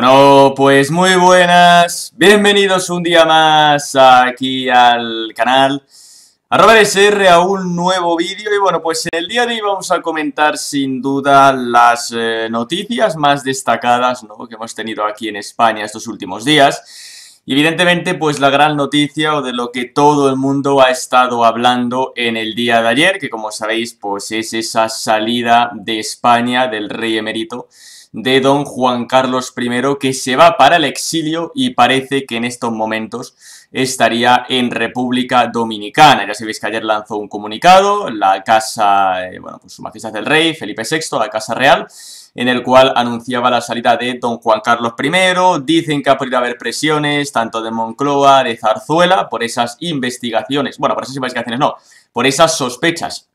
Bueno, pues muy buenas, bienvenidos un día más aquí al canal Arroba SR a un nuevo vídeo y bueno, pues en el día de hoy vamos a comentar sin duda las eh, noticias más destacadas que hemos tenido aquí en España estos últimos días y evidentemente pues la gran noticia o de lo que todo el mundo ha estado hablando en el día de ayer que como sabéis pues es esa salida de España del rey emérito de don Juan Carlos I, que se va para el exilio y parece que en estos momentos estaría en República Dominicana. Ya sabéis que ayer lanzó un comunicado, la casa, eh, bueno, pues su majestad del rey, Felipe VI, la casa real, en el cual anunciaba la salida de don Juan Carlos I, dicen que ha podido haber presiones tanto de Moncloa, de Zarzuela, por esas investigaciones, bueno, por esas investigaciones no, por esas sospechas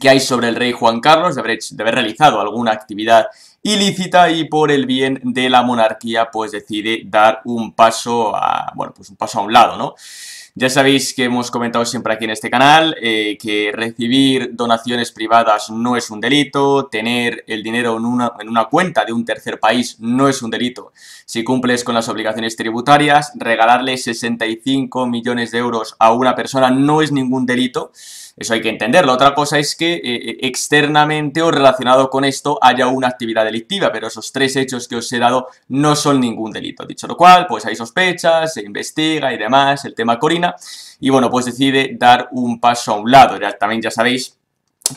que hay sobre el rey Juan Carlos de de haber realizado alguna actividad ilícita y por el bien de la monarquía pues decide dar un paso a, bueno, pues un paso a un lado, ¿no? Ya sabéis que hemos comentado siempre aquí en este canal eh, que recibir donaciones privadas no es un delito, tener el dinero en una, en una, cuenta de un tercer país no es un delito. Si cumples con las obligaciones tributarias, regalarle 65 millones de euros a una persona no es ningún delito. Eso hay que entenderlo. Otra cosa es que eh, eh, externamente o relacionado con esto haya una actividad delictiva, pero esos tres hechos que os he dado no son ningún delito. Dicho lo cual, pues hay sospechas, se investiga y demás, el tema Corina, y bueno, pues decide dar un paso a un lado. también ya sabéis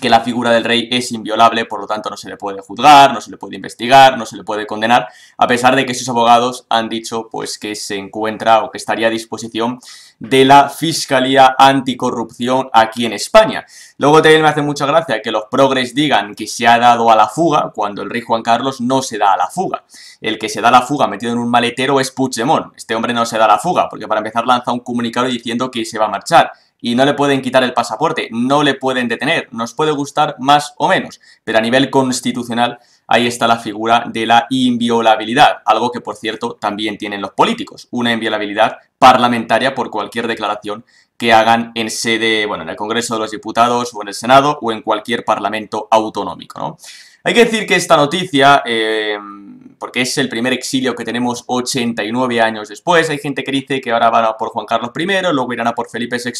que la figura del rey es inviolable, por lo tanto no se le puede juzgar, no se le puede investigar, no se le puede condenar, a pesar de que sus abogados han dicho pues que se encuentra o que estaría a disposición de la Fiscalía Anticorrupción aquí en España. Luego también me hace mucha gracia que los progres digan que se ha dado a la fuga cuando el rey Juan Carlos no se da a la fuga. El que se da a la fuga metido en un maletero es Puchemón. Este hombre no se da a la fuga porque para empezar lanza un comunicado diciendo que se va a marchar y no le pueden quitar el pasaporte, no le pueden detener, nos puede gustar más o menos, pero a nivel constitucional ahí está la figura de la inviolabilidad, algo que por cierto también tienen los políticos, una inviolabilidad parlamentaria por cualquier declaración que hagan en sede, bueno, en el Congreso de los Diputados o en el Senado o en cualquier parlamento autonómico, ¿no? Hay que decir que esta noticia, eh, porque es el primer exilio que tenemos 89 años después, hay gente que dice que ahora van a por Juan Carlos I, luego irán a por Felipe VI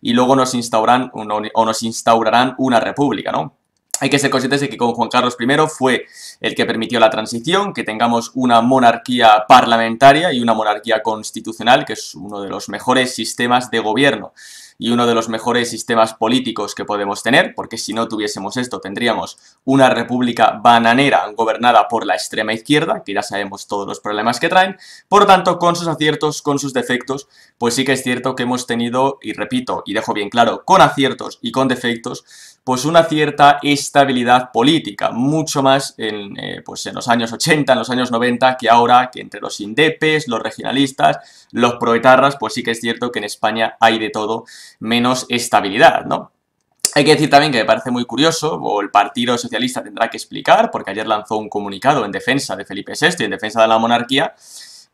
y luego nos instauran o nos instaurarán una república, ¿no? Hay que ser conscientes de que con Juan Carlos I fue el que permitió la transición, que tengamos una monarquía parlamentaria y una monarquía constitucional, que es uno de los mejores sistemas de gobierno y uno de los mejores sistemas políticos que podemos tener, porque si no tuviésemos esto tendríamos una república bananera gobernada por la extrema izquierda, que ya sabemos todos los problemas que traen, por tanto, con sus aciertos, con sus defectos, pues sí que es cierto que hemos tenido, y repito, y dejo bien claro, con aciertos y con defectos, pues una cierta estabilidad política, mucho más en, eh, pues en los años 80, en los años 90 que ahora, que entre los indepes, los regionalistas, los proetarras, pues sí que es cierto que en España hay de todo menos estabilidad, ¿no? Hay que decir también que me parece muy curioso, o el Partido Socialista tendrá que explicar, porque ayer lanzó un comunicado en defensa de Felipe VI, en defensa de la monarquía,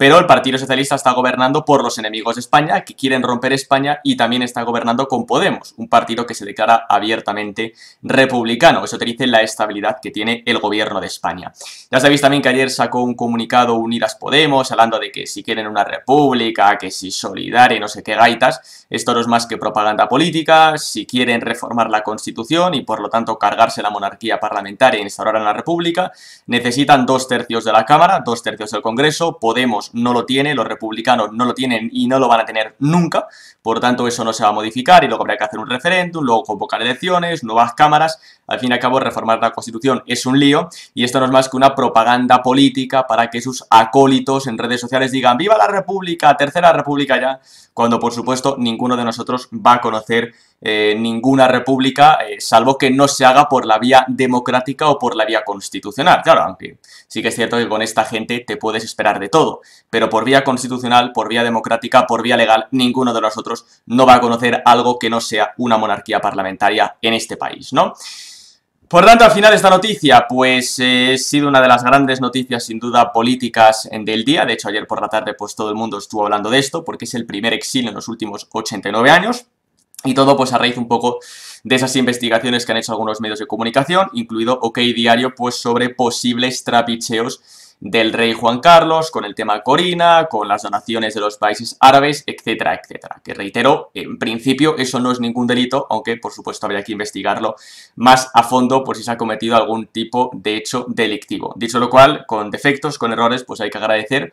pero el Partido Socialista está gobernando por los enemigos de España, que quieren romper España, y también está gobernando con Podemos, un partido que se declara abiertamente republicano. Eso te dice la estabilidad que tiene el gobierno de España. Ya sabéis también que ayer sacó un comunicado Unidas Podemos, hablando de que si quieren una república, que si y no sé qué gaitas, esto no es más que propaganda política, si quieren reformar la Constitución y por lo tanto cargarse la monarquía parlamentaria e instaurar la república, necesitan dos tercios de la Cámara, dos tercios del Congreso, Podemos no lo tiene, los republicanos no lo tienen y no lo van a tener nunca, por tanto eso no se va a modificar y luego habrá que hacer un referéndum, luego convocar elecciones, nuevas cámaras, al fin y al cabo reformar la Constitución es un lío y esto no es más que una propaganda política para que sus acólitos en redes sociales digan ¡Viva la República! ¡Tercera República ya! Cuando por supuesto ninguno de nosotros va a conocer eh, ninguna república, eh, salvo que no se haga por la vía democrática o por la vía constitucional. Claro, aunque sí que es cierto que con esta gente te puedes esperar de todo pero por vía constitucional, por vía democrática, por vía legal, ninguno de nosotros no va a conocer algo que no sea una monarquía parlamentaria en este país, ¿no? Por tanto, al final esta noticia, pues eh, ha sido una de las grandes noticias, sin duda, políticas del día. De hecho, ayer por la tarde, pues todo el mundo estuvo hablando de esto, porque es el primer exilio en los últimos 89 años. Y todo pues a raíz un poco de esas investigaciones que han hecho algunos medios de comunicación, incluido OK Diario, pues sobre posibles trapicheos del rey Juan Carlos, con el tema Corina, con las donaciones de los países árabes, etcétera, etcétera. Que reitero, en principio eso no es ningún delito, aunque por supuesto habría que investigarlo más a fondo por si se ha cometido algún tipo de hecho delictivo. Dicho lo cual, con defectos, con errores, pues hay que agradecer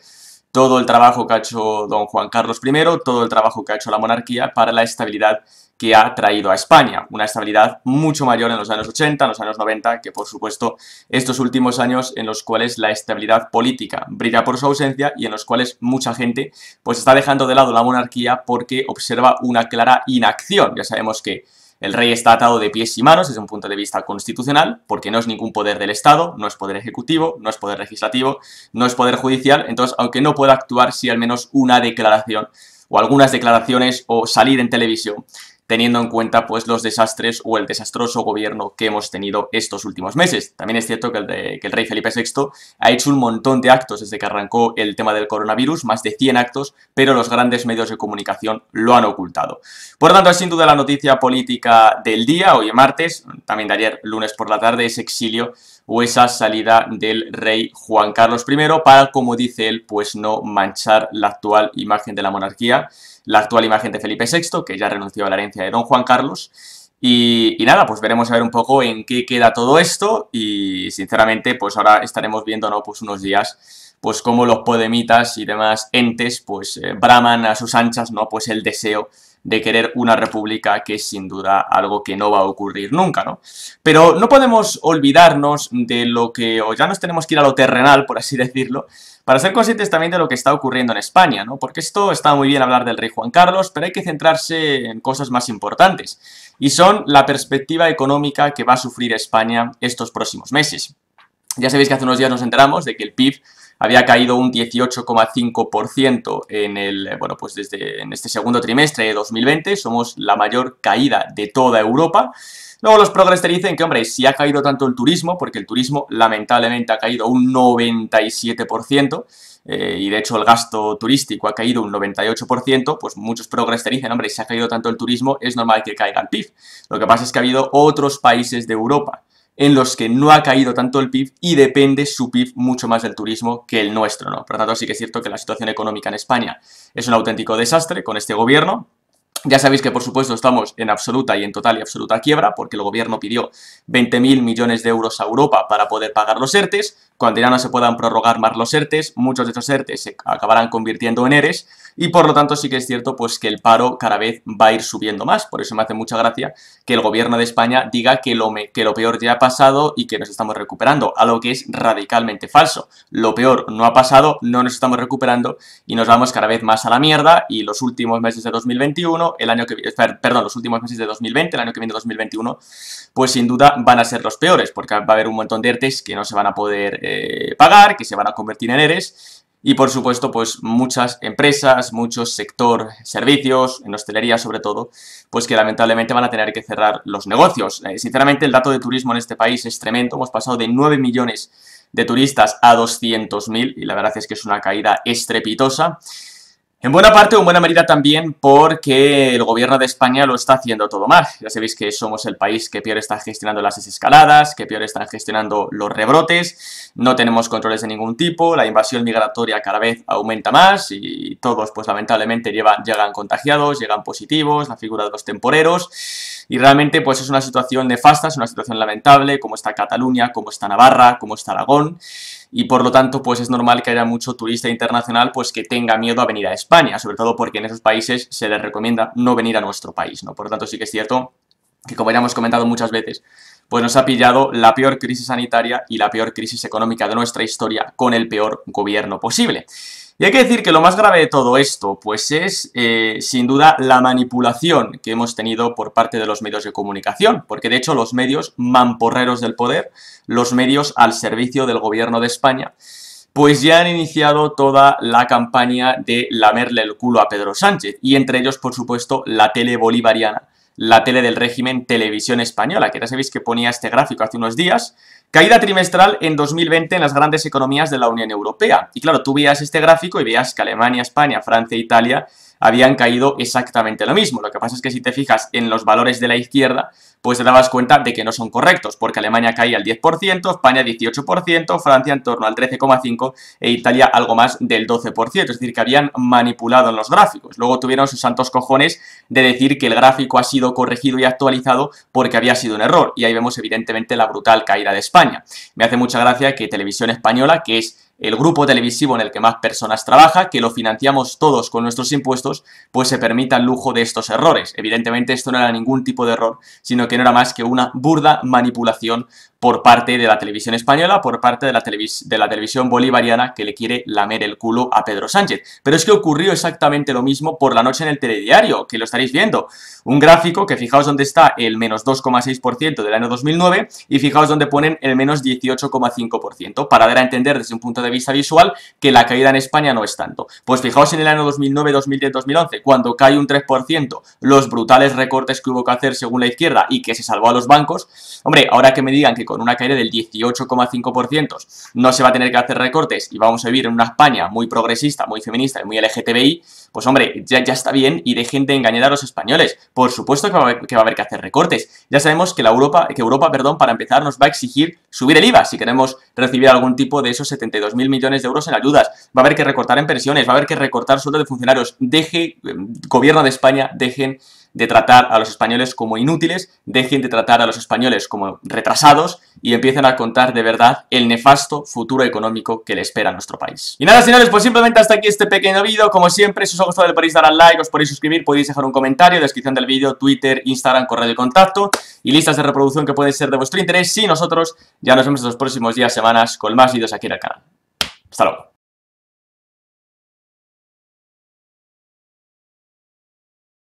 todo el trabajo que ha hecho don Juan Carlos I, todo el trabajo que ha hecho la monarquía para la estabilidad que ha traído a España. Una estabilidad mucho mayor en los años 80, en los años 90, que por supuesto estos últimos años en los cuales la estabilidad política brilla por su ausencia y en los cuales mucha gente pues está dejando de lado la monarquía porque observa una clara inacción. Ya sabemos que el rey está atado de pies y manos desde un punto de vista constitucional, porque no es ningún poder del Estado, no es poder ejecutivo, no es poder legislativo, no es poder judicial, entonces aunque no pueda actuar, sí al menos una declaración o algunas declaraciones o salir en televisión teniendo en cuenta pues los desastres o el desastroso gobierno que hemos tenido estos últimos meses. También es cierto que el, rey Felipe VI ha hecho un montón de actos desde que arrancó el tema del coronavirus, más de 100 actos, pero los grandes medios de comunicación lo han ocultado. Por tanto, es sin duda la noticia política del día, hoy martes, también de ayer lunes por la tarde, es exilio o esa salida del rey Juan Carlos I para, como dice él, pues no manchar la actual imagen de la monarquía, la actual imagen de Felipe VI, que ya renunció a la herencia de don Juan Carlos. Y, nada, pues veremos a ver un poco en qué queda todo esto y sinceramente pues ahora estaremos viendo, ¿no? Pues unos días pues cómo los podemitas y demás entes pues eh, braman a sus anchas, ¿no? Pues el deseo de querer una república, que es sin duda algo que no va a ocurrir nunca, ¿no? Pero no podemos olvidarnos de lo que, o ya nos tenemos que ir a lo terrenal, por así decirlo, para ser conscientes también de lo que está ocurriendo en España, ¿no? Porque esto está muy bien hablar del rey Juan Carlos, pero hay que centrarse en cosas más importantes, y son la perspectiva económica que va a sufrir España estos próximos meses. Ya sabéis que hace unos días nos enteramos de que el PIB había caído un 18,5% en el, bueno, pues desde en este segundo trimestre de 2020, somos la mayor caída de toda Europa. Luego los progres te dicen que, hombre, si ha caído tanto el turismo, porque el turismo lamentablemente ha caído un 97%, eh, y de hecho el gasto turístico ha caído un 98%, pues muchos progres te dicen, hombre, si ha caído tanto el turismo, es normal que caiga el PIB. Lo que pasa es que ha habido otros países de Europa en los que no ha caído tanto el PIB y depende su PIB mucho más del turismo que el nuestro, ¿no? Por lo tanto, sí que es cierto que la situación económica en España es un auténtico desastre con este gobierno, ya sabéis que, por supuesto, estamos en absoluta y en total y absoluta quiebra, porque el gobierno pidió 20.000 millones de euros a Europa para poder pagar los ERTES, cuando ya no se puedan prorrogar más los ERTES, muchos de esos ERTES se acabarán convirtiendo en ERES y por lo tanto sí que es cierto pues que el paro cada vez va a ir subiendo más, por eso me hace mucha gracia que el gobierno de España diga que lo, que lo peor ya ha pasado y que nos estamos recuperando, algo que es radicalmente falso, lo peor no ha pasado, no nos estamos recuperando y nos vamos cada vez más a la mierda y los últimos meses de 2021, el año que perdón, los últimos meses de 2020, el año que viene 2021, pues sin duda van a ser los peores porque va a haber un montón de ERTES que no se van a poder eh, pagar, que se van a convertir en ERES, y por supuesto, pues muchas empresas, muchos sector servicios, en hostelería sobre todo, pues que lamentablemente van a tener que cerrar los negocios. Eh, sinceramente, el dato de turismo en este país es tremendo. Hemos pasado de 9 millones de turistas a 200.000 y la verdad es que es una caída estrepitosa. En buena parte o en buena medida también porque el gobierno de España lo está haciendo todo mal. Ya sabéis que somos el país que peor está gestionando las desescaladas, que peor están gestionando los rebrotes, no tenemos controles de ningún tipo, la invasión migratoria cada vez aumenta más y todos pues lamentablemente llegan contagiados, llegan positivos, la figura de los temporeros y realmente pues es una situación nefasta, es una situación lamentable como está Cataluña, como está Navarra, como está Aragón y por lo tanto pues es normal que haya mucho turista internacional pues que tenga miedo a venir a España, sobre todo porque en esos países se les recomienda no venir a nuestro país, ¿no? Por lo tanto sí que es cierto que como ya hemos comentado muchas veces, pues nos ha pillado la peor crisis sanitaria y la peor crisis económica de nuestra historia con el peor gobierno posible. Y hay que decir que lo más grave de todo esto, pues es, eh, sin duda, la manipulación que hemos tenido por parte de los medios de comunicación, porque de hecho los medios mamporreros del poder, los medios al servicio del gobierno de España, pues ya han iniciado toda la campaña de lamerle el culo a Pedro Sánchez, y entre ellos, por supuesto, la tele bolivariana, la tele del régimen Televisión Española, que ya sabéis que ponía este gráfico hace unos días, caída trimestral en 2020 en las grandes economías de la Unión Europea. Y claro, tú veías este gráfico y veías que Alemania, España, Francia e Italia habían caído exactamente lo mismo. Lo que pasa es que si te fijas en los valores de la izquierda, pues te dabas cuenta de que no son correctos, porque Alemania caía al 10%, España 18%, Francia en torno al 13,5% e Italia algo más del 12%, es decir, que habían manipulado en los gráficos. Luego tuvieron sus santos cojones de decir que el gráfico ha sido corregido y actualizado porque había sido un error, y ahí vemos evidentemente la brutal caída de España. Me hace mucha gracia que Televisión Española, que es el grupo televisivo en el que más personas trabaja, que lo financiamos todos con nuestros impuestos, pues se permita el lujo de estos errores. Evidentemente esto no era ningún tipo de error, sino que no era más que una burda manipulación por parte de la televisión española, por parte de la, televisión bolivariana que le quiere lamer el culo a Pedro Sánchez. Pero es que ocurrió exactamente lo mismo por la noche en el telediario, que lo estaréis viendo. Un gráfico que fijaos dónde está el menos 2,6% del año 2009 y fijaos dónde ponen el menos 18,5%, para dar a entender desde un punto de vista visual que la caída en España no es tanto. Pues fijaos en el año 2009, 2010, 2011, cuando cae un 3%, los brutales recortes que hubo que hacer según la izquierda y que se salvó a los bancos. Hombre, ahora que me digan que con una caída del 18,5%, no se va a tener que hacer recortes y vamos a vivir en una España muy progresista, muy feminista y muy LGTBI, pues hombre, ya, está bien y dejen de engañar a los españoles. Por supuesto que va, a haber, que hacer recortes. Ya sabemos que, la Europa, que Europa, perdón, para empezar, nos va a exigir subir el IVA si queremos recibir algún tipo de esos 72.000 millones de euros en ayudas. Va a haber que recortar en pensiones, va a haber que recortar sueldos de funcionarios. Deje, eh, gobierno de España, dejen de tratar a los españoles como inútiles, dejen de tratar a los españoles como retrasados y empiecen a contar de verdad el nefasto futuro económico que le espera a nuestro país. Y nada, señores, pues simplemente hasta aquí este pequeño vídeo. Como siempre, si os ha gustado el país, dar al like, os podéis suscribir, podéis dejar un comentario, descripción del vídeo, Twitter, Instagram, correo de contacto y listas de reproducción que pueden ser de vuestro interés. Y nosotros ya nos vemos en los próximos días, semanas, con más vídeos aquí en el canal. Hasta luego.